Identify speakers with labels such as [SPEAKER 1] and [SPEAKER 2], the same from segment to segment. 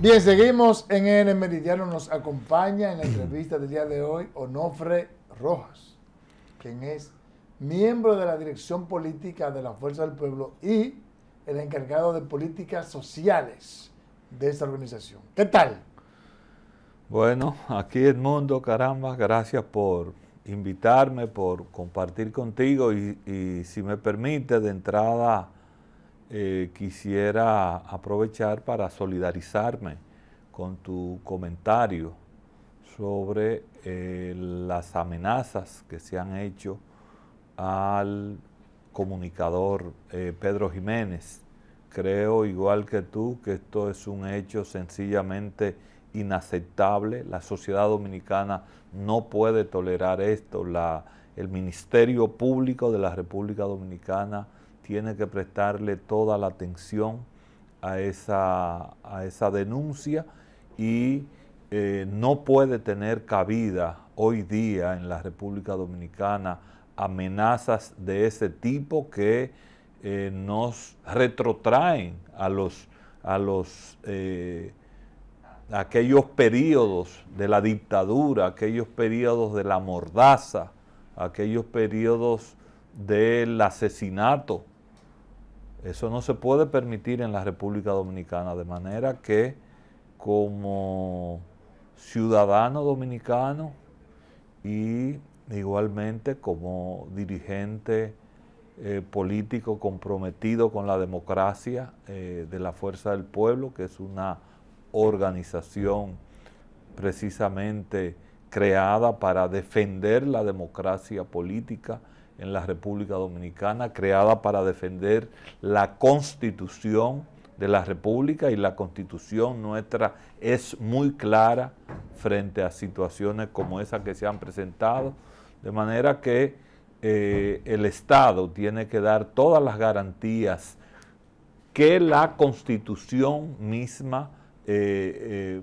[SPEAKER 1] Bien, seguimos en el Meridiano. Nos acompaña en la entrevista del día de hoy Onofre Rojas, quien es miembro de la Dirección Política de la Fuerza del Pueblo y el encargado de políticas sociales de esta organización. ¿Qué tal?
[SPEAKER 2] Bueno, aquí Edmundo, caramba, gracias por invitarme, por compartir contigo y, y si me permite de entrada eh, quisiera aprovechar para solidarizarme con tu comentario sobre eh, las amenazas que se han hecho al comunicador eh, Pedro Jiménez. Creo, igual que tú, que esto es un hecho sencillamente inaceptable. La sociedad dominicana no puede tolerar esto. el Ministerio Público de la República Dominicana tiene que prestarle toda la atención a esa, a esa denuncia y eh, no puede tener cabida hoy día en la República Dominicana amenazas de ese tipo que eh, nos retrotraen a los a los a eh, aquellos periodos de la dictadura, aquellos periodos de la mordaza, aquellos periodos del asesinato eso no se puede permitir en la República Dominicana, de manera que como ciudadano dominicano y igualmente como dirigente eh, político comprometido con la democracia eh, de la Fuerza del Pueblo, que es una organización precisamente creada para defender la democracia política en la República Dominicana, creada para defender la constitución de la República y la constitución nuestra es muy clara frente a situaciones como esas que se han presentado, de manera que eh, el Estado tiene que dar todas las garantías que la constitución misma eh, eh,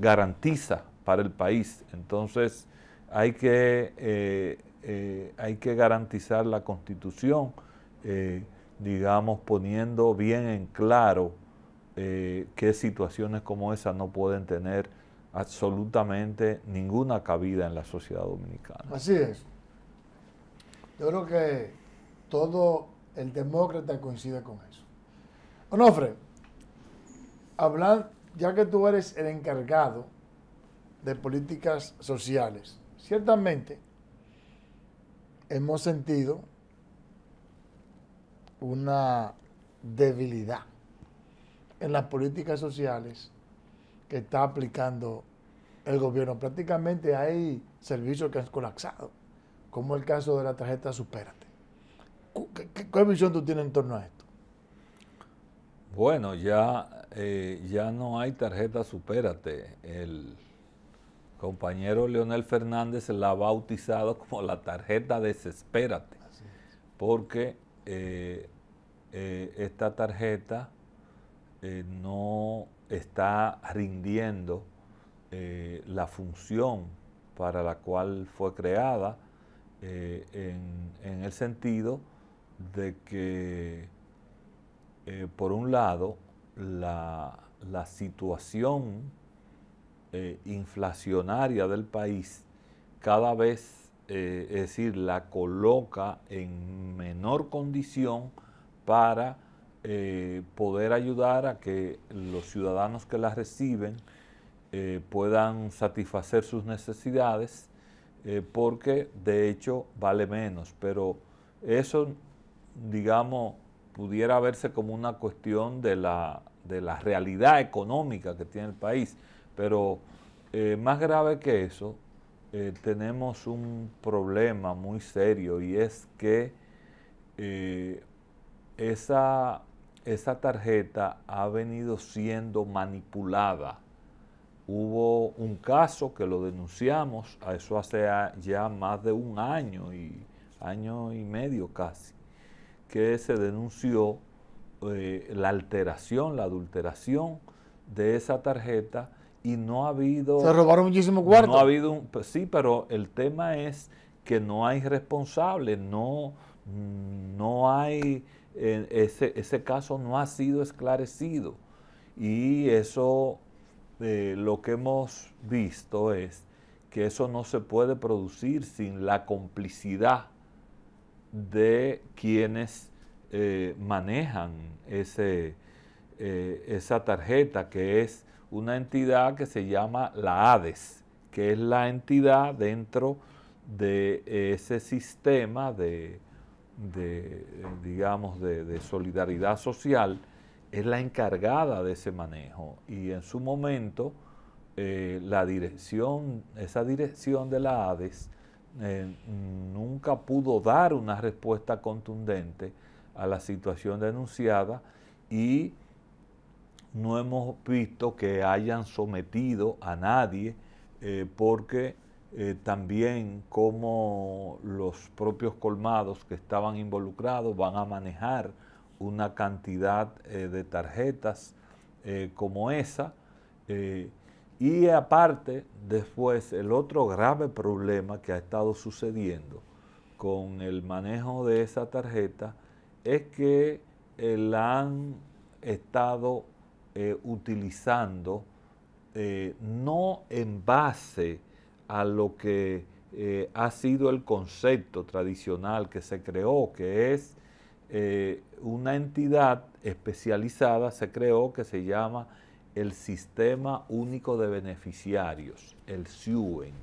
[SPEAKER 2] garantiza para el país. Entonces hay que eh, hay que garantizar la constitución, eh, digamos, poniendo bien en claro eh, que situaciones como esa no pueden tener absolutamente ninguna cabida en la sociedad dominicana. Así es.
[SPEAKER 1] Yo creo que todo el demócrata coincide con eso. Onofre, hablar, ya que tú eres el encargado de políticas sociales, ciertamente hemos sentido una debilidad en las políticas sociales que está aplicando el gobierno. Prácticamente hay servicios que han colapsado, como el caso de la tarjeta Supérate. ¿Qué, visión tú tienes en torno a esto?
[SPEAKER 2] Bueno, ya, eh, ya no hay tarjeta Supérate. El, compañero Leonel Fernández la ha bautizado como la tarjeta Desespérate, porque eh, eh, esta tarjeta eh, no está rindiendo la función para la cual fue creada en, el sentido de que, por un lado, la, la situación eh, inflacionaria del país cada vez, eh, es decir, la coloca en menor condición para eh, poder ayudar a que los ciudadanos que la reciben puedan satisfacer sus necesidades, porque de hecho vale menos. Pero eso, digamos, pudiera verse como una cuestión de la, de la realidad económica que tiene el país pero eh, más grave que eso, eh, tenemos un problema muy serio y es que eh, esa, tarjeta ha venido siendo manipulada. Hubo un caso que lo denunciamos, a eso hace ya más de un año y año y medio casi, que se denunció la alteración, la adulteración de esa tarjeta y no ha habido... Se robaron muchísimos cuartos. ha habido, pues sí, pero el tema es que no hay responsable no, no hay, eh, ese, caso no ha sido esclarecido. Y eso, eh, lo que hemos visto es que eso no se puede producir sin la complicidad de quienes eh, manejan ese, esa tarjeta que es una entidad que se llama la ADES, que es la entidad dentro de ese sistema de, digamos, de, solidaridad social, es la encargada de ese manejo. Y en su momento, eh, la dirección, esa dirección de la ADES, eh, nunca pudo dar una respuesta contundente a la situación denunciada y no hemos visto que hayan sometido a nadie, eh, porque eh, también como los propios colmados que estaban involucrados van a manejar una cantidad eh, de tarjetas como esa. y aparte, después, el otro grave problema que ha estado sucediendo con el manejo de esa tarjeta es que la han estado eh, utilizando, eh, no en base a lo que eh, ha sido el concepto tradicional que se creó, que es una entidad especializada, se creó que se llama el Sistema Único de Beneficiarios, el SIUEN,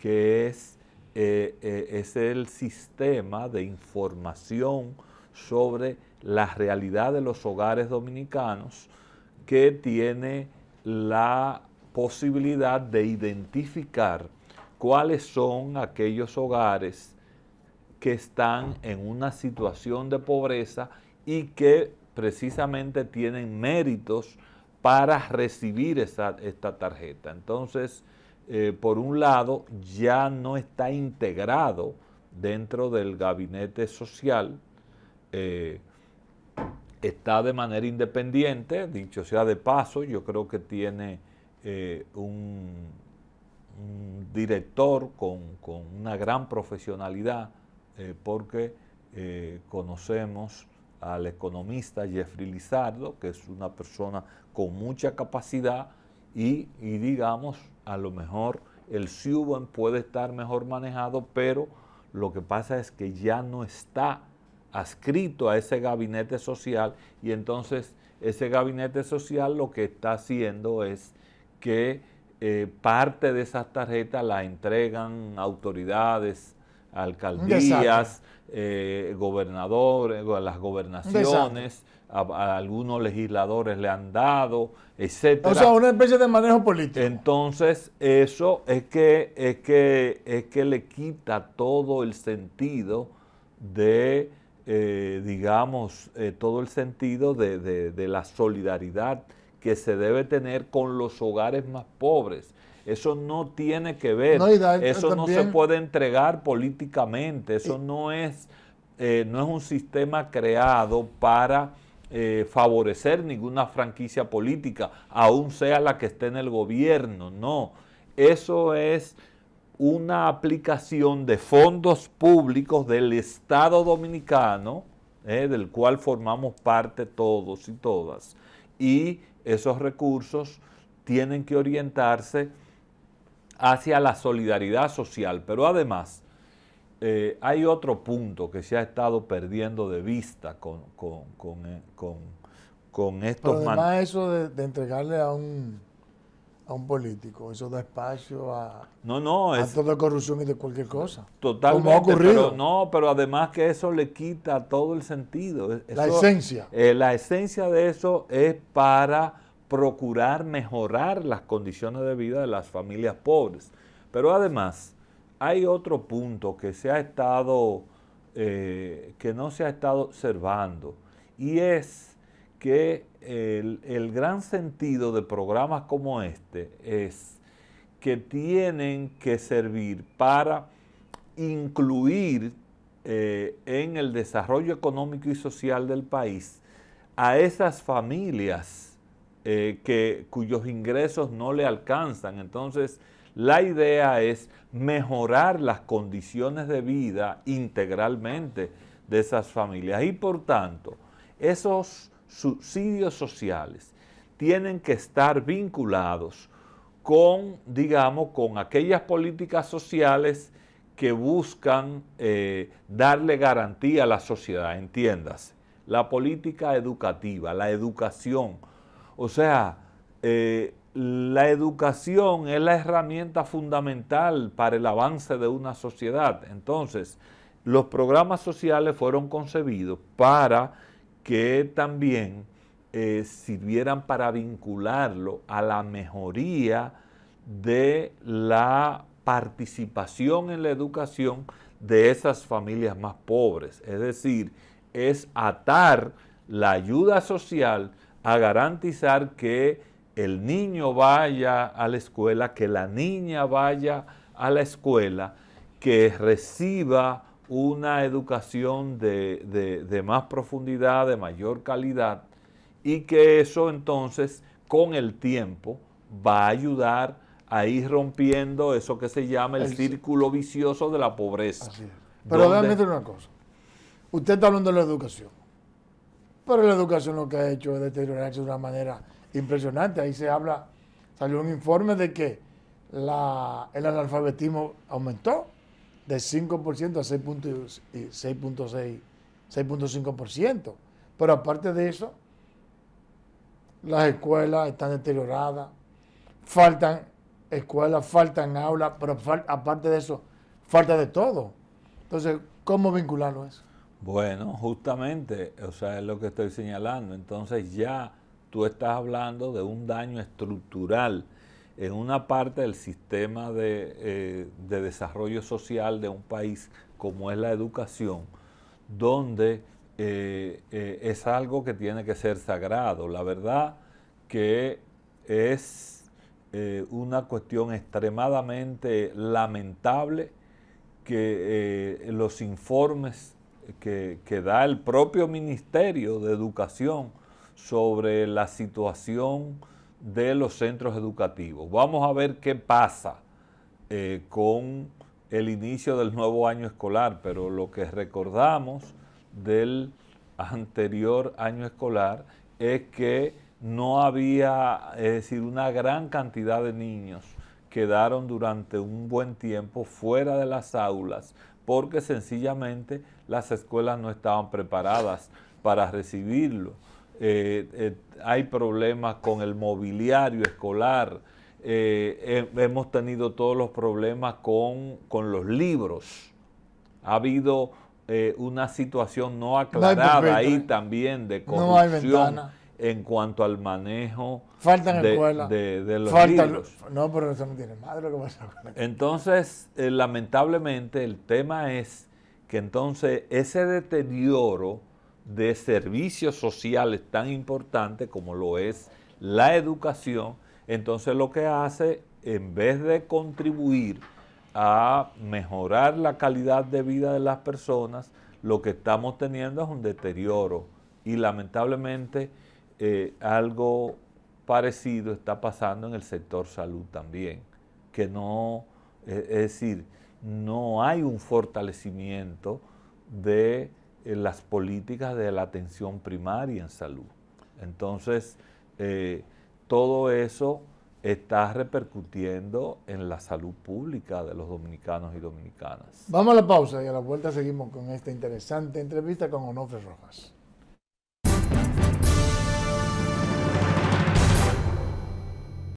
[SPEAKER 2] que es, es el sistema de información sobre la realidad de los hogares dominicanos que tiene la posibilidad de identificar cuáles son aquellos hogares que están en una situación de pobreza y que precisamente tienen méritos para recibir esta tarjeta. Entonces, eh, por un lado, ya no está integrado dentro del gabinete social. Eh, está de manera independiente, dicho sea de paso, yo creo que tiene eh, un, director con, una gran profesionalidad, eh, porque eh, conocemos al economista Jeffrey Lizardo, que es una persona con mucha capacidad y, digamos, a lo mejor el suben puede estar mejor manejado, pero lo que pasa es que ya no está adscrito a ese gabinete social y entonces ese gabinete social lo que está haciendo es que eh, parte de esas tarjetas la entregan autoridades, alcaldías, eh, gobernadores, las gobernaciones, a, algunos legisladores le han dado, etcétera. O sea, una especie de manejo político. Entonces, eso es que, es que, es que le quita todo el sentido de eh, digamos, eh, todo el sentido de, la solidaridad que se debe tener con los hogares más pobres. Eso no tiene que ver, eso no se puede entregar políticamente, eso no, es, eh, no es un sistema creado para favorecer ninguna franquicia política, aún sea la que esté en el gobierno, no. Eso es una aplicación de fondos públicos del Estado Dominicano, eh, del cual formamos parte todos y todas. Y esos recursos tienen que orientarse hacia la solidaridad social. Pero además, eh, hay otro punto que se ha estado perdiendo de vista con, con, eh, estos... Pero además
[SPEAKER 1] eso de entregarle a un un político. Eso da espacio a, no, no, corrupción y de cualquier cosa. Totalmente. ha ocurrido.
[SPEAKER 2] no, pero además que eso le quita todo el sentido. la esencia. Eh, la esencia de eso es para procurar mejorar las condiciones de vida de las familias pobres. Pero además, hay otro punto que se ha estado, eh, que no se ha estado observando, y es que el, gran sentido de programas como este es que tienen que servir para incluir eh, en el desarrollo económico y social del país a esas familias eh, que, cuyos ingresos no le alcanzan. Entonces, la idea es mejorar las condiciones de vida integralmente de esas familias y por tanto, esos subsidios sociales tienen que estar vinculados con, digamos, con aquellas políticas sociales que buscan eh, darle garantía a la sociedad, entiéndase. La política educativa, la educación. O sea, eh, la educación es la herramienta fundamental para el avance de una sociedad. Entonces, los programas sociales fueron concebidos para que también eh, sirvieran para vincularlo a la mejoría de la participación en la educación de esas familias más pobres. Es decir, es atar la ayuda social a garantizar que el niño vaya a la escuela, que la niña vaya a la escuela, que reciba una educación de, más profundidad, de mayor calidad, y que eso entonces con el tiempo va a ayudar a ir rompiendo eso que se llama el, círculo vicioso de la pobreza. Así es. Pero déjame una
[SPEAKER 1] cosa. Usted está hablando de la educación. Pero la educación lo que ha hecho es deteriorarse de una manera impresionante. Ahí se habla, salió un informe de que el analfabetismo aumentó de 5% a 6.5%. Pero aparte de eso, las escuelas están deterioradas, faltan escuelas, faltan aulas, pero aparte de eso, falta de todo. Entonces, ¿cómo vincularlo a eso?
[SPEAKER 2] Bueno, justamente, o sea, es lo que estoy señalando. Entonces ya tú estás hablando de un daño estructural en una parte del sistema eh, de, desarrollo social de un país como es la educación, donde eh, eh, es algo que tiene que ser sagrado. La verdad que es una cuestión extremadamente lamentable que los informes que, que da el propio Ministerio de Educación sobre la situación de los centros educativos. Vamos a ver qué pasa eh, con el inicio del nuevo año escolar, pero lo que recordamos del anterior año escolar es que no había, es decir, una gran cantidad de niños quedaron durante un buen tiempo fuera de las aulas porque sencillamente las escuelas no estaban preparadas para recibirlo. Eh, eh, hay problemas con el mobiliario escolar, eh, hemos tenido todos los problemas con, los libros. Ha habido eh, una situación no aclarada ahí también de corrupción. en cuanto al manejo de, los libros.
[SPEAKER 1] No, pero eso no tiene madre lo que pasa
[SPEAKER 2] Entonces, lamentablemente, el tema es que entonces ese deterioro de servicios sociales tan importantes como lo es la educación, entonces lo que hace, en vez de contribuir a mejorar la calidad de vida de las personas, lo que estamos teniendo es un deterioro y lamentablemente eh, algo parecido está pasando en el sector salud también, que no, es decir, no hay un fortalecimiento de en las políticas de la atención primaria en salud. Entonces, eh, todo eso está repercutiendo en la salud pública de los dominicanos y dominicanas.
[SPEAKER 1] Vamos a la pausa y a la vuelta seguimos con esta interesante entrevista con Onofre Rojas.